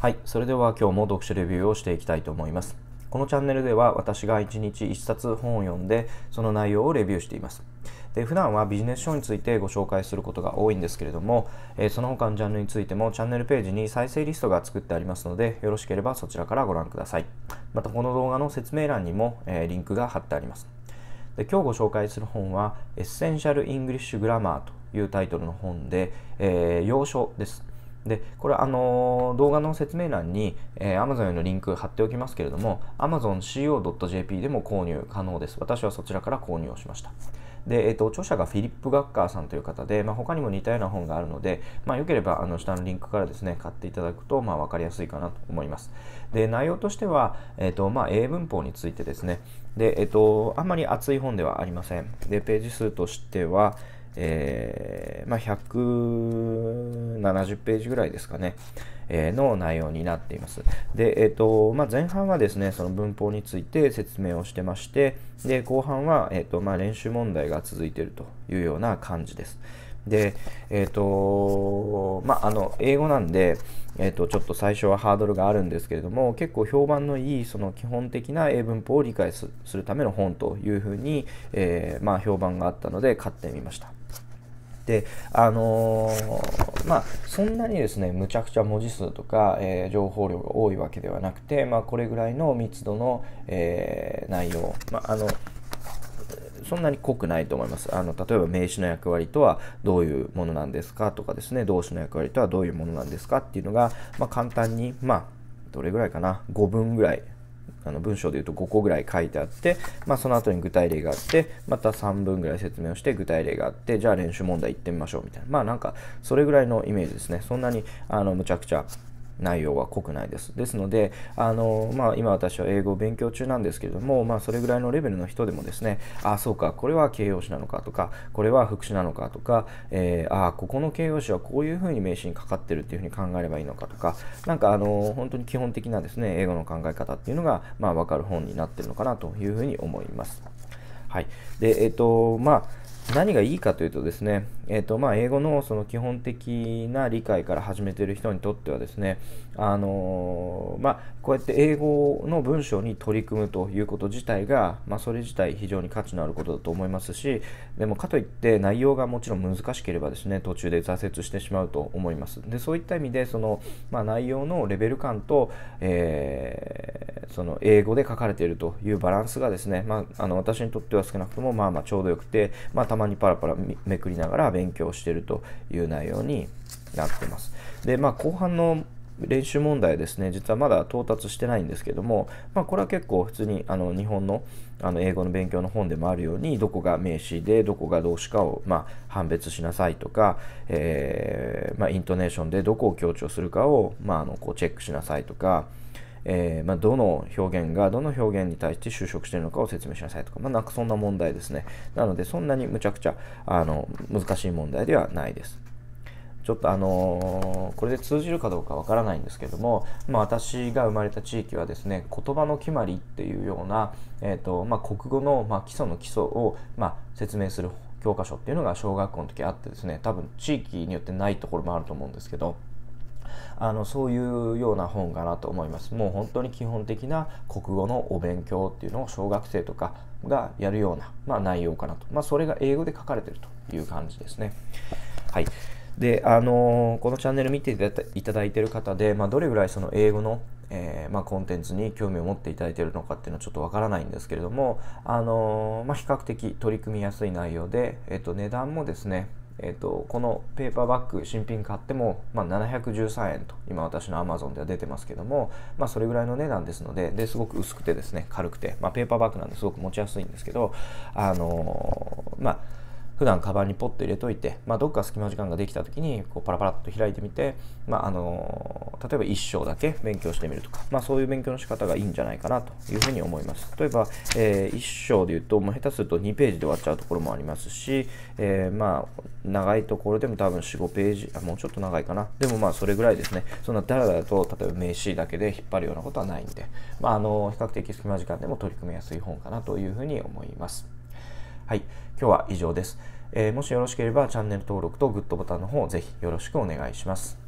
はい、それでは今日も読書レビューをしていきたいと思います。このチャンネルでは私が1日1冊本を読んでその内容をレビューしています。で普段はビジネス書についてご紹介することが多いんですけれども、えー、その他のジャンルについてもチャンネルページに再生リストが作ってありますのでよろしければそちらからご覧くださいまたこの動画の説明欄にも、えー、リンクが貼ってありますで今日ご紹介する本は「エッセンシャル・イングリッシュ・グラマー」というタイトルの本で、えー、要所ですで、これ、あの動画の説明欄に、えー、Amazon へのリンク貼っておきますけれども、amazonco.jp でも購入可能です。私はそちらから購入をしました。で、えーと、著者がフィリップ・ガッカーさんという方で、まあ、他にも似たような本があるので、まあ、よければあの下のリンクからですね、買っていただくと、まあ、分かりやすいかなと思います。で、内容としては、えーとまあ、英文法についてですね、で、えっ、ー、と、あんまり厚い本ではありません。で、ページ数としては、えー、まあ、170ページぐらいですかね、えー、の内容になっています。で、えっ、ー、と、まあ、前半はですね、その文法について説明をしてまして、で、後半は、えっ、と、まあ、練習問題が続いているというような感じです。で、えっ、と、まあ、あの、英語なんで、えっ、と、ちょっと最初はハードルがあるんですけれども、結構評判のいい、その基本的な英文法を理解するための本というふうに、えまあ、評判があったので買ってみました。、あのー、まあ、そんなにですね、むちゃくちゃ文字数とか、えー、情報量が多いわけではなくて、まあ、これぐらいの密度の、えー、内容、まあ、あの、そんなに濃くないと思います。あの例えば名詞の役割とはどういうものなんですかとかですね、動詞の役割とはどういうものなんですかっていうのが、まあ、簡単に、まあ、どれぐらいかな、5分ぐらいあの文章で言うと5個ぐらい書いてあって、まあ、その後に具体例があって、また3分ぐらい説明をして、具体例があって、じゃあ練習問題行ってみましょうみたいな。まあなんか、それぐらいのイメージですね。そんなに、あの、むちゃくちゃ、内容は濃くないです。ですので、あのまあ、今私は英語を勉強中なんですけれども、まあ、それぐらいのレベルの人でもですね、ああ、そうか、これは形容詞なのかとか、これは副詞なのかとか、えー、ああ、ここの形容詞はこういうふうに名詞にかかってるっていうふうに考えればいいのかとか、なんかあの本当に基本的なですね、英語の考え方っていうのが、まあ、分かる本になってるのかなというふうに思います。はい。で、えっ、ー、と、まあ、何がいいかというとですね、えーとまあ、英語のその基本的な理解から始めている人にとってはですね、あのー、まあ、こうやって英語の文章に取り組むということ自体が、まあ、それ自体非常に価値のあることだと思いますしでもかといって内容がもちろん難しければですね途中で挫折してしまうと思いますでそういった意味でその、まあ、内容のレベル感と、えー、その英語で書かれているというバランスがですね、まあ、あの私にとっては少なくともまあまあちょうどよくて、まあまにパラパラめくりながら勉強してるという内容になってます。で、まあ、後半の練習問題ですね、実はまだ到達してないんですけども、まあ、これは結構普通にあの日本のあの英語の勉強の本でもあるように、どこが名詞でどこが動詞かを、まあ、判別しなさいとか、えー、まあ、イントネーションでどこを強調するかを、まあ、あのこうチェックしなさいとか、えー、まあ、どの表現がどの表現に対して就職しているのかを説明しなさいとか、まあ、なんかそんな問題ですね。なので、そんなにむちゃくちゃあの難しい問題ではないです。ちょっとあのー、これで通じるかどうかわからないんですけども、まあ、私が生まれた地域はですね言葉の決まりっていうような、えーとまあ、国語の、まあ、基礎の基礎を、まあ、説明する教科書っていうのが小学校の時あってですね多分地域によってないところもあると思うんですけど。あのそういうような本かなと思いますもう本当に基本的な国語のお勉強っていうのを小学生とかがやるような、まあ、内容かなと、まあ、それが英語で書かれてるという感じですねはいであのこのチャンネル見ていただいてる方で、まあ、どれぐらいその英語のえー、まあ、コンテンツに興味を持っていただいているのかっていうのはちょっとわからないんですけれども、あのー、まあ、比較的取り組みやすい内容で、えっと、値段もですね、えーと、このペーパーバッグ新品買っても、まあ、713円と今私のアマゾンでは出てますけども、まあ、それぐらいの値段ですのでですごく薄くてですね軽くて、まあ、ペーパーバッグなんですごく持ちやすいんですけど、あのー、まあ普段カバンにポッと入れといて、まあ、どっか隙間時間ができた時にこうパラパラっと開いてみて、まあ、あの例えば一章だけ勉強してみるとか、まあ、そういう勉強の仕方がいいんじゃないかなというふうに思います例えば、えー、一章で言うともう下手すると2ページで終わっちゃうところもありますし、えー、まあ長いところでも多分45ページあもうちょっと長いかなでもまあそれぐらいですねそんなダラダラと例えば名詞だけで引っ張るようなことはないんで、まあ、あの比較的隙間時間でも取り組みやすい本かなというふうに思います。はい、今日は以上です。えー、もしよろしければチャンネル登録とグッドボタンの方ぜひよろしくお願いします。